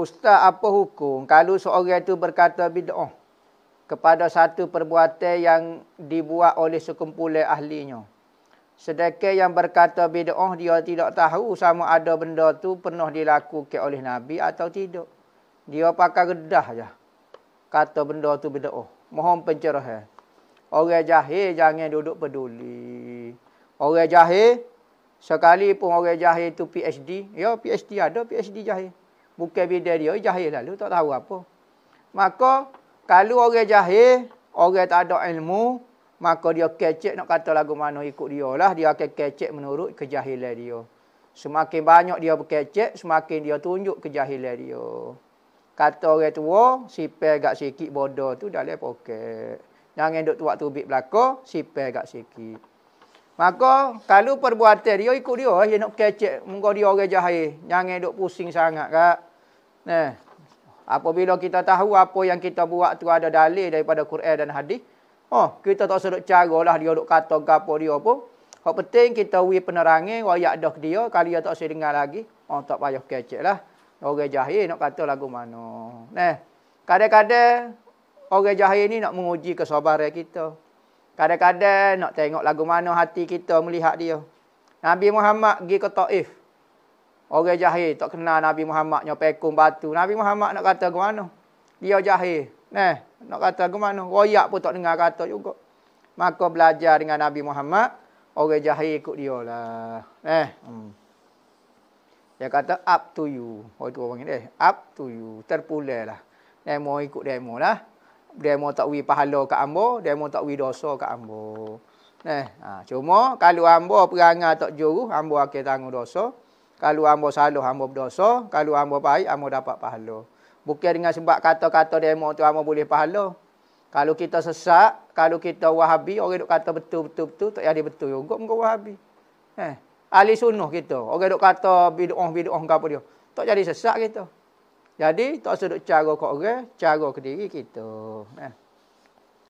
Ustaz apa hukum kalau seorang itu berkata bid'ah kepada satu perbuatan yang dibuat oleh sekumpulan ahlinya. Sedekah yang berkata bid'ah dia tidak tahu sama ada benda tu pernah dilakukan oleh Nabi atau tidak. Dia pakai gedah saja. Kata benda tu bid'ah. Mohon pencerahan. Orang jahil jangan duduk peduli. Orang jahil, pun orang jahil itu PhD. Ya, PhD ada, PhD jahil bukan bidang dia eh, jahil lalu tak tahu apa maka kalau orang jahil orang tak ada ilmu maka dia kecek nak kata lagu mana ikut dia lah dia akan kecek menurut kejahilan dia semakin banyak dia berkecek semakin dia tunjuk kejahilan dia kata orang tua sipai gak sikit bodoh tu dah lepok okay. Jangan duduk tuak tubik belaka, sipai agak sikit. Maka kalau perbuatan dia ikut dia, eh, dia nak kecek muka dia orang jahil. Jangan duduk pusing sangat kak. Eh, apabila kita tahu apa yang kita buat tu ada dalil daripada Quran dan hadis, oh, kita tak sedut caralah dia duk kata gapo dia pun. Hak penting kita wi penerangi wayak dah dia, kalau dia tak sedengar dengar lagi, oh tak payah kecek lah. Orang jahil nak kata lagu mana. Nah, kadang-kadang orang jahil ni nak menguji kesabaran kita. Kadang-kadang nak tengok lagu mana hati kita melihat dia. Nabi Muhammad pergi ke Taif. Orang jahil tak kenal Nabi Muhammad nyo pekung batu. Nabi Muhammad nak kata ke mana? Dia jahil. Nah, nak kata ke mana? Royak pun tak dengar kata juga. Maka belajar dengan Nabi Muhammad, orang jahil ikut dia lah. Nah. Hmm. Dia kata up to you. Oh itu orang ini. Up to you. Terpulih lah. mau ikut demo lah. Demo tak wi pahala ke ambo, demo tak wi dosa ke ambo. Nah, ha, cuma kalau ambo perangai tak juru, ambo akan tanggung dosa. Kalau hamba salah, hamba berdosa. Kalau hamba baik, hamba dapat pahala. Bukan dengan sebab kata-kata demo tu hamba boleh pahala. Kalau kita sesak, kalau kita wahabi, orang duk kata betul-betul-betul, tak jadi betul juga muka wahabi. Eh. Ahli sunnah kita. Orang duk kata bidu'ah-bidu'ah apa dia. Tak jadi sesak kita. Jadi, tak sedut cara ke orang, cara ke diri kita. Eh.